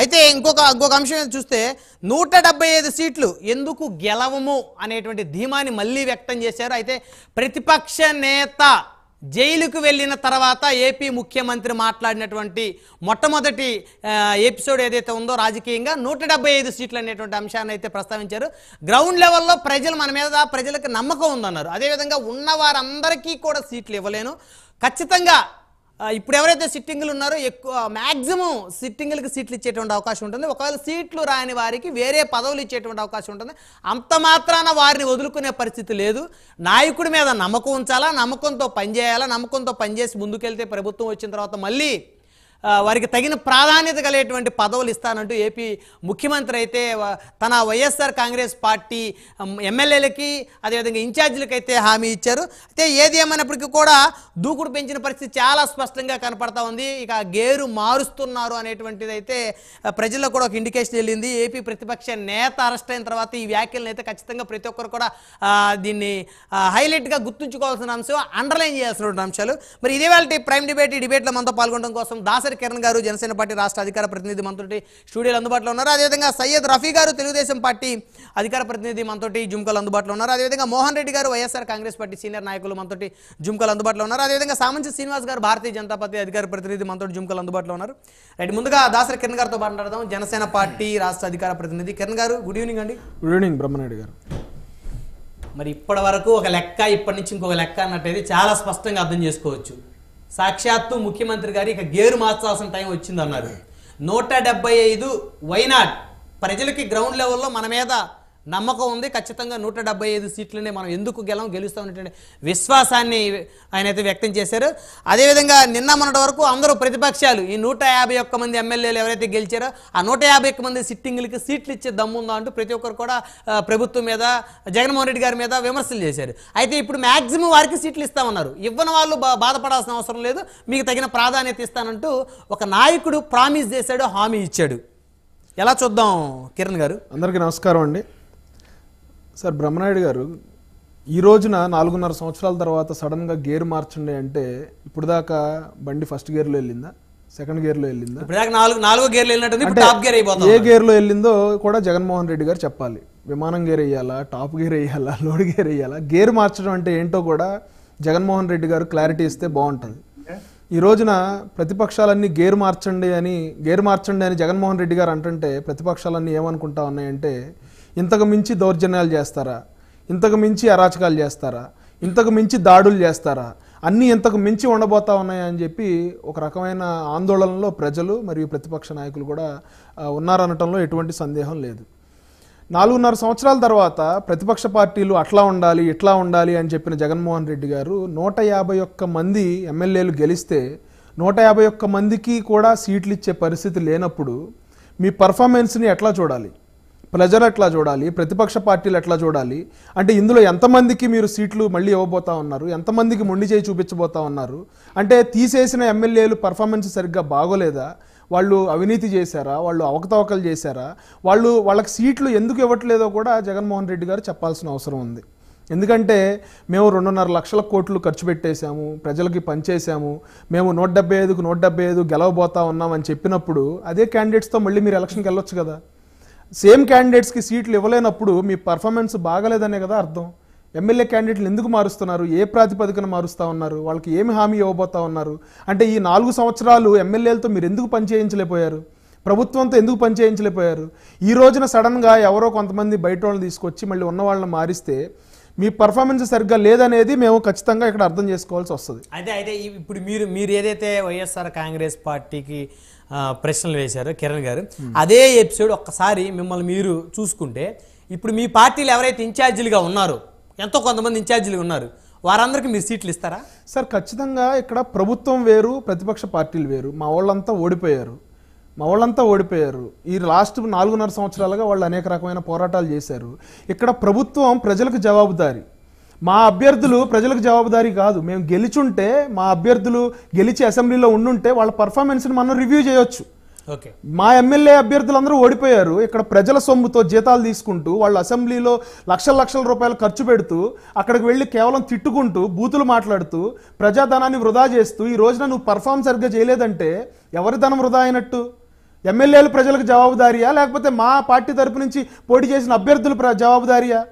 అయితే ఇంకొక ఇంకొక అంశం చూస్తే నూట డెబ్బై ఐదు సీట్లు ఎందుకు గెలవము అనేటువంటి ధీమాని మళ్ళీ వ్యక్తం చేశారు అయితే ప్రతిపక్ష నేత జైలుకు వెళ్ళిన తర్వాత ఏపీ ముఖ్యమంత్రి మాట్లాడినటువంటి మొట్టమొదటి ఎపిసోడ్ ఏదైతే ఉందో రాజకీయంగా నూట డెబ్బై ఐదు సీట్లు అనేటువంటి అంశాన్ని అయితే ప్రస్తావించారు గ్రౌండ్ లెవెల్లో ప్రజలు మన మీద ప్రజలకు నమ్మకం ఉందన్నారు అదేవిధంగా ఉన్న వారందరికీ కూడా సీట్లు ఇవ్వలేను ఖచ్చితంగా ఇప్పుడు ఎవరైతే సిట్టింగ్లు ఉన్నారో ఎక్కువ మ్యాక్సిమం సిట్టింగ్లకు సీట్లు ఇచ్చేటువంటి అవకాశం ఉంటుంది ఒకవేళ సీట్లు రాని వారికి వేరే పదవులు ఇచ్చేటువంటి అవకాశం ఉంటుంది అంత మాత్రాన వారిని వదులుకునే పరిస్థితి లేదు నాయకుడి మీద నమ్మకం ఉంచాలా నమ్మకంతో పనిచేయాలా నమ్మకంతో పనిచేసి ముందుకెళ్తే ప్రభుత్వం వచ్చిన తర్వాత మళ్ళీ వారికి తగిన ప్రాధాన్యత కలిగేటువంటి పదవులు ఇస్తానంటూ ఏపీ ముఖ్యమంత్రి అయితే తన వైఎస్ఆర్ కాంగ్రెస్ పార్టీ ఎమ్మెల్యేలకి అదేవిధంగా ఇన్ఛార్జీలకి అయితే హామీ ఇచ్చారు అయితే ఏది ఏమైనప్పటికీ కూడా దూకుడు పెంచిన పరిస్థితి చాలా స్పష్టంగా కనపడతా ఉంది ఇక గేరు మారుస్తున్నారు అనేటువంటిది అయితే ప్రజల్లో కూడా ఒక ఇండికేషన్ వెళ్ళింది ఏపీ ప్రతిపక్ష నేత అరెస్ట్ అయిన తర్వాత ఈ వ్యాఖ్యలను అయితే ఖచ్చితంగా ప్రతి ఒక్కరు కూడా దీన్ని హైలైట్గా గుర్తుంచుకోవాల్సిన అంశం అండర్లైన్ చేయాల్సిన అంశాలు మరి ఇదే వాళ్ళ ప్రైమ్ డిబేట్ ఈ డిబేట్లో మనతో పాల్గొనడం కోసం దాసరి దామోదర్ కిరణ్ గారు జనసేన పార్టీ రాష్ట్ర అధికార ప్రతినిధి మనతోటి స్టూడియోలు అందుబాటులో ఉన్నారు అదేవిధంగా సయ్యద్ రఫీ గారు తెలుగుదేశం పార్టీ అధికార ప్రతినిధి మనతోటి జుంకలు అందుబాటులో ఉన్నారు అదేవిధంగా మోహన్ రెడ్డి గారు వైఎస్ఆర్ కాంగ్రెస్ పార్టీ సీనియర్ నాయకులు మనతోటి జుమ్కలు అందుబాటులో ఉన్నారు అదేవిధంగా సామంచి శ్రీనివాస్ గారు భారతీయ జనతా పార్టీ అధికార ప్రతినిధి మనతోటి జుమ్కలు అందుబాటులో ఉన్నారు రైట్ ముందుగా దాసరి కిరణ్ గారితో మాట్లాడదాం జనసేన పార్టీ రాష్ట్ర అధికార ప్రతినిధి కిరణ్ గారు గుడ్ ఈవినింగ్ అండి గుడ్ ఈవినింగ్ బ్రహ్మనాయుడు గారు మరి ఇప్పటి వరకు ఒక లెక్క ఇప్పటి నుంచి ఇంకొక లెక్క అయితే చాలా స్పష్టంగా అర్థం చేసుకోవచ్చు సాక్షాత్తు ముఖ్యమంత్రి గారు ఇక గేరు మార్చాల్సిన టైం వచ్చిందన్నారు నూట డెబ్బై ఐదు వైనాడ్ ప్రజలకి గ్రౌండ్ లెవెల్లో మన మీద నమ్మకం ఉంది ఖచ్చితంగా నూట డెబ్బై ఐదు సీట్లనే మనం ఎందుకు గెలం అనేటువంటి విశ్వాసాన్ని ఆయన అయితే వ్యక్తం చేశారు అదేవిధంగా నిన్న మొన్నటి వరకు అందరూ ప్రతిపక్షాలు ఈ నూట యాభై ఒక్క మంది ఎమ్మెల్యేలు ఎవరైతే గెలిచారో ఆ నూట యాభై ఒక్క మంది సిట్టింగ్లకి సీట్లు ఇచ్చే దమ్ముందా అంటూ ప్రతి ఒక్కరు కూడా ప్రభుత్వం మీద జగన్మోహన్ రెడ్డి గారి మీద విమర్శలు చేశారు అయితే ఇప్పుడు మ్యాక్సిమం వారికి సీట్లు ఇస్తామన్నారు ఇవ్వని వాళ్ళు బాధపడాల్సిన అవసరం లేదు మీకు తగిన ప్రాధాన్యత ఇస్తానంటూ ఒక నాయకుడు ప్రామిస్ చేశాడు హామీ ఇచ్చాడు ఎలా చూద్దాం కిరణ్ గారు అందరికీ నమస్కారం అండి సార్ బ్రహ్మనాయుడు గారు ఈ రోజున నాలుగున్నర సంవత్సరాల తర్వాత సడన్గా గేర్ మార్చండి అంటే ఇప్పుడు దాకా బండి ఫస్ట్ గేర్లో వెళ్ళిందా సెకండ్ గేర్లో వెళ్ళిందా నాలుగు గేర్లు ఏ గేర్లో వెళ్ళిందో కూడా జగన్మోహన్ రెడ్డి గారు చెప్పాలి విమానం గేర్ వేయాలా టాప్ గేర్ వేయాలా లోడ్ గేర్ వేయాలా గేర్ మార్చడం అంటే ఏంటో కూడా జగన్మోహన్ రెడ్డి గారు క్లారిటీ ఇస్తే బాగుంటుంది ఈ రోజున ప్రతిపక్షాలన్నీ గేర్ మార్చండి అని గేర్ మార్చండి అని జగన్మోహన్ రెడ్డి గారు అంటుంటే ప్రతిపక్షాలన్నీ ఏమనుకుంటా ఉన్నాయంటే ఇంతకు మించి దౌర్జన్యాలు చేస్తారా ఇంతకు మించి అరాచకాలు చేస్తారా ఇంతకు మించి దాడులు చేస్తారా అన్నీ ఇంతకు మించి ఉండబోతా ఉన్నాయని చెప్పి ఒక రకమైన ఆందోళనలో ప్రజలు మరియు ప్రతిపక్ష నాయకులు కూడా ఉన్నారనటంలో ఎటువంటి సందేహం లేదు నాలుగున్నర సంవత్సరాల తర్వాత ప్రతిపక్ష పార్టీలు అట్లా ఉండాలి ఇట్లా ఉండాలి అని చెప్పిన జగన్మోహన్ రెడ్డి గారు నూట యాభై ఒక్క మంది ఎమ్మెల్యేలు గెలిస్తే నూట యాభై ఒక్క మందికి కూడా సీట్లు ఇచ్చే పరిస్థితి లేనప్పుడు మీ పర్ఫార్మెన్స్ని ఎట్లా చూడాలి ప్రజలు ఎట్లా చూడాలి ప్రతిపక్ష పార్టీలు ఎట్లా చూడాలి అంటే ఇందులో ఎంతమందికి మీరు సీట్లు మళ్ళీ ఇవ్వబోతా ఉన్నారు ఎంతమందికి మొండి చేయి చూపించబోతా ఉన్నారు అంటే తీసేసిన ఎమ్మెల్యేలు పర్ఫార్మెన్స్ సరిగ్గా బాగోలేదా వాళ్ళు అవినీతి చేశారా వాళ్ళు అవకతవకలు చేశారా వాళ్ళు వాళ్ళకి సీట్లు ఎందుకు ఇవ్వట్లేదో కూడా జగన్మోహన్ రెడ్డి గారు చెప్పాల్సిన అవసరం ఉంది ఎందుకంటే మేము రెండున్నర లక్షల కోట్లు ఖర్చు పెట్టేశాము ప్రజలకి పనిచేసాము మేము నూట డెబ్బై ఐదుకు నూట డెబ్బై ఐదు గెలవబోతా ఉన్నామని చెప్పినప్పుడు అదే క్యాండిడేట్స్తో మళ్ళీ మీరు ఎలక్షన్కి వెళ్ళొచ్చు కదా సేమ్ క్యాండిడేట్స్కి సీట్లు ఇవ్వలేనప్పుడు మీ పర్ఫార్మెన్స్ బాగలేదనే కదా అర్థం ఎమ్మెల్యే క్యాండిడేట్లు ఎందుకు మారుస్తున్నారు ఏ ప్రాతిపదికన మారుస్తూ ఉన్నారు వాళ్ళకి ఏమి హామీ ఇవ్వబోతా ఉన్నారు అంటే ఈ నాలుగు సంవత్సరాలు ఎమ్మెల్యేలతో మీరు ఎందుకు పనిచేయించలేకపోయారు ప్రభుత్వంతో ఎందుకు పనిచేయించలేకపోయారు ఈ రోజున సడన్గా ఎవరో కొంతమంది బయట వాళ్ళని తీసుకొచ్చి మళ్ళీ ఉన్న వాళ్ళని మారిస్తే మీ పర్ఫార్మెన్స్ సరిగ్గా లేదనేది మేము ఖచ్చితంగా ఇక్కడ అర్థం చేసుకోవాల్సి వస్తుంది అయితే అయితే ఇప్పుడు మీరు మీరు ఏదైతే వైఎస్ఆర్ కాంగ్రెస్ పార్టీకి ప్రశ్నలు వేశారు కిరణ్ గారు అదే ఎపిసోడ్ ఒక్కసారి మిమ్మల్ని మీరు చూసుకుంటే ఇప్పుడు మీ పార్టీలు ఎవరైతే ఇన్ఛార్జీలుగా ఉన్నారో ఎంతో కొంతమంది ఇన్ఛార్జీలుగా ఉన్నారు వారందరికీ మీరు సీట్లు ఇస్తారా సార్ ఖచ్చితంగా ఇక్కడ ప్రభుత్వం వేరు ప్రతిపక్ష పార్టీలు వేరు మా వాళ్ళంతా ఓడిపోయారు మా వాళ్ళంతా ఓడిపోయారు ఈ లాస్ట్ నాలుగున్నర సంవత్సరాలుగా వాళ్ళు అనేక రకమైన పోరాటాలు చేశారు ఇక్కడ ప్రభుత్వం ప్రజలకు జవాబుదారీ మా అభ్యర్థులు ప్రజలకు జవాబుదారీ కాదు మేము గెలిచుంటే మా అభ్యర్థులు గెలిచి అసెంబ్లీలో ఉండుంటే వాళ్ళ పర్ఫార్మెన్స్ని మనం రివ్యూ చేయొచ్చు మా ఎమ్మెల్యే అభ్యర్థులు అందరూ ఓడిపోయారు ఇక్కడ ప్రజల సొమ్ముతో జీతాలు తీసుకుంటూ వాళ్ళు అసెంబ్లీలో లక్షల లక్షల రూపాయలు ఖర్చు పెడుతూ అక్కడికి వెళ్ళి కేవలం తిట్టుకుంటూ బూతులు మాట్లాడుతూ ప్రజాధనాన్ని వృధా చేస్తూ ఈ రోజున నువ్వు పర్ఫామ్ సరిగ్గా చేయలేదంటే ఎవరి ధనం వృధా అయినట్టు ఎమ్మెల్యేలు ప్రజలకు జవాబుదారియా లేకపోతే మా పార్టీ తరపు నుంచి పోటీ చేసిన అభ్యర్థులు జవాబుదారియా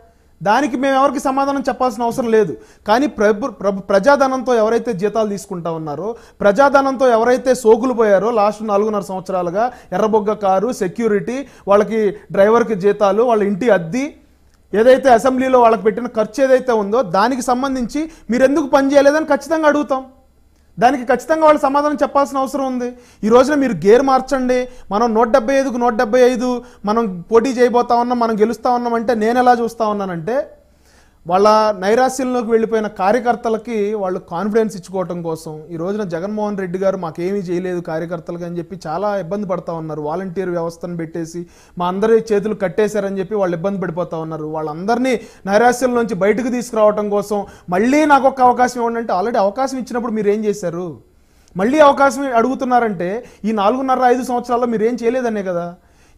దానికి మేము ఎవరికి సమాధానం చెప్పాల్సిన అవసరం లేదు కానీ ప్రభు ప్రజాధనంతో ఎవరైతే జీతాలు తీసుకుంటా ఉన్నారో ప్రజాధనంతో ఎవరైతే సోకులు పోయారో లాస్ట్ నాలుగున్నర సంవత్సరాలుగా ఎర్రబొగ్గ కారు సెక్యూరిటీ వాళ్ళకి డ్రైవర్కి జీతాలు వాళ్ళ ఇంటి అద్ది ఏదైతే అసెంబ్లీలో వాళ్ళకి పెట్టిన ఖర్చు ఏదైతే ఉందో దానికి సంబంధించి మీరు ఎందుకు పని చేయలేదని ఖచ్చితంగా అడుగుతాం దానికి ఖచ్చితంగా వాళ్ళు సమాధానం చెప్పాల్సిన అవసరం ఉంది ఈ రోజున మీరు గేర్ మార్చండి మనం నూట డెబ్బై ఐదుకు నూట డెబ్బై ఐదు మనం పోటీ చేయబోతా ఉన్నాం మనం గెలుస్తా ఉన్నాం అంటే నేను ఎలా చూస్తా ఉన్నానంటే వాళ్ళ నైరాశ్యంలోకి వెళ్ళిపోయిన కార్యకర్తలకి వాళ్ళు కాన్ఫిడెన్స్ ఇచ్చుకోవటం కోసం ఈ రోజున జగన్మోహన్ రెడ్డి గారు మాకేమీ చేయలేదు కార్యకర్తలకి అని చెప్పి చాలా ఇబ్బంది పడతా ఉన్నారు వాలంటీర్ వ్యవస్థను పెట్టేసి మా అందరి చేతులు కట్టేశారని చెప్పి వాళ్ళు ఇబ్బంది పడిపోతా ఉన్నారు వాళ్ళందరినీ నైరాశ్యం నుంచి బయటకు తీసుకురావటం కోసం మళ్ళీ నాకు ఒక అవకాశం ఇవ్వండి అంటే ఆల్రెడీ అవకాశం ఇచ్చినప్పుడు మీరు ఏం చేశారు మళ్ళీ అవకాశం అడుగుతున్నారంటే ఈ నాలుగున్నర ఐదు సంవత్సరాల్లో మీరు ఏం చేయలేదనే కదా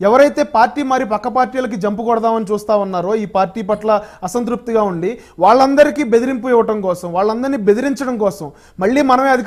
ఎవరైతే పార్టీ మరి పక్క పార్టీలకి జంపు కొడదామని చూస్తూ ఉన్నారో ఈ పార్టీ పట్ల అసంతృప్తిగా ఉండి వాళ్ళందరికీ బెదిరింపు ఇవ్వటం కోసం వాళ్ళందరినీ బెదిరించడం కోసం మళ్ళీ మనమే అధికారం